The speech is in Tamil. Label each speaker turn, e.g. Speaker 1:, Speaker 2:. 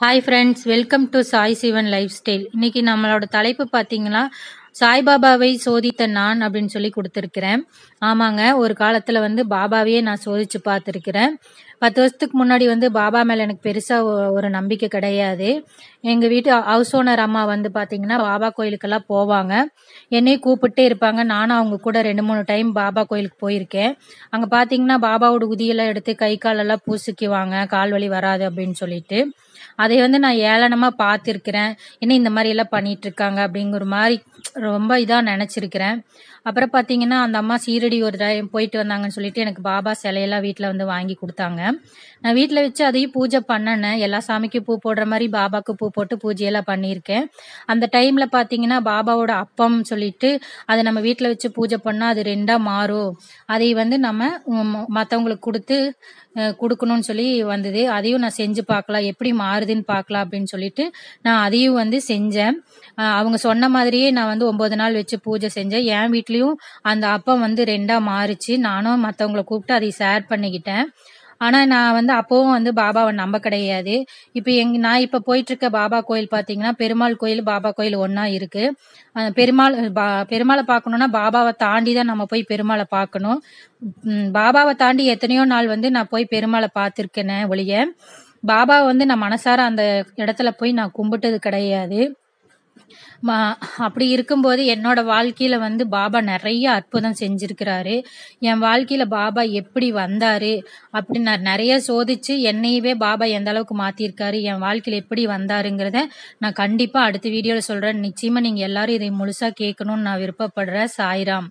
Speaker 1: hi friends welcome to Sai Sivan life style இன்னைக்கு நம்மளோட தலைப்பு பார்த்தீங்கன்னா சாய்பாபாவை சோதித்த நான் அப்படின்னு சொல்லி கொடுத்துருக்கிறேன் ஆமாங்க ஒரு காலத்தில் வந்து பாபாவையே நான் சோதிச்சு பார்த்துருக்கிறேன் பத்து வருஷத்துக்கு முன்னாடி வந்து பாபா மேல எனக்கு பெருசா ஒரு நம்பிக்கை கிடையாது எங்க வீட்டு ஹவுஸ் ஓனர் அம்மா வந்து பாத்தீங்கன்னா பாபா கோயிலுக்கெல்லாம் போவாங்க என்னையும் கூப்பிட்டே இருப்பாங்க நானும் அவங்க கூட ரெண்டு மூணு டைம் பாபா கோயிலுக்கு போயிருக்கேன் அங்க பாத்தீங்கன்னா பாபாவோட உதியெல்லாம் எடுத்து கை காலெல்லாம் பூசிக்குவாங்க கால் வலி வராது அப்படின்னு சொல்லிட்டு அதை வந்து நான் ஏளனமா பார்த்துருக்கிறேன் என்ன இந்த மாதிரி எல்லாம் பண்ணிட்டு இருக்காங்க அப்படிங்கிற மாதிரி ரொம்ப இதா நினைச்சிருக்கிறேன் அப்புறம் பாத்தீங்கன்னா அந்த அம்மா சீரடி ஒரு டைம் போயிட்டு வந்தாங்கன்னு சொல்லிட்டு எனக்கு பாபா சிலையெல்லாம் வீட்டுல வந்து வாங்கி கொடுத்தாங்க நான் வீட்டில் வச்சு அதையும் பூஜை பண்ணினேன் எல்லா சாமிக்கும் பூ போடுற மாதிரி பாபாவுக்கு பூ போட்டு பூஜையெல்லாம் பண்ணியிருக்கேன் அந்த டைமில் பார்த்தீங்கன்னா பாபாவோட அப்பம் சொல்லிட்டு அதை நம்ம வீட்டில் வச்சு பூஜை பண்ணால் அது ரெண்டாக மாறும் அதை வந்து நம்ம மற்றவங்களுக்கு கொடுத்து கொடுக்கணும்னு சொல்லி வந்தது அதையும் நான் செஞ்சு பார்க்கலாம் எப்படி மாறுதுன்னு பார்க்கலாம் அப்படின்னு சொல்லிட்டு நான் அதையும் வந்து செஞ்சேன் அவங்க சொன்ன மாதிரியே நான் வந்து ஒன்பது நாள் வச்சு பூஜை செஞ்சேன் என் வீட்லேயும் அந்த அப்பம் வந்து ரெண்டாக மாறுச்சு நானும் மற்றவங்களை கூப்பிட்டு அதை ஷேர் பண்ணிக்கிட்டேன் ஆனா நான் வந்து அப்பவும் வந்து பாபாவை நம்ப கிடையாது இப்ப எங்க நான் இப்ப போயிட்டு இருக்க பாபா கோயில் பாத்தீங்கன்னா பெருமாள் கோயில் பாபா கோயில் ஒன்னா இருக்கு பெருமாள் பெருமாளை பார்க்கணும்னா பாபாவை தாண்டி தான் நம்ம போய் பெருமாளை பார்க்கணும் பாபாவை தாண்டி எத்தனையோ நாள் வந்து நான் போய் பெருமாளை பார்த்திருக்கேனே ஒழிய பாபா வந்து நான் மனசார அந்த இடத்துல போய் நான் கும்பிட்டது கிடையாது மா அப்படி இருக்கும்போது என்னோட வாழ்க்கையில வந்து பாபா நிறைய அற்புதம் செஞ்சிருக்கிறாரு என் வாழ்க்கையில பாபா எப்படி வந்தாரு அப்படி நான் நிறைய சோதிச்சு என்னையவே பாபா எந்த அளவுக்கு மாத்திருக்காரு என் வாழ்க்கையில எப்படி வந்தாருங்கிறத நான் கண்டிப்பா அடுத்த வீடியோல சொல்றேன் நிச்சயமா நீங்க எல்லாரும் இதை முழுசா கேட்கணும்னு நான் விருப்பப்படுறேன் சாய்ராம்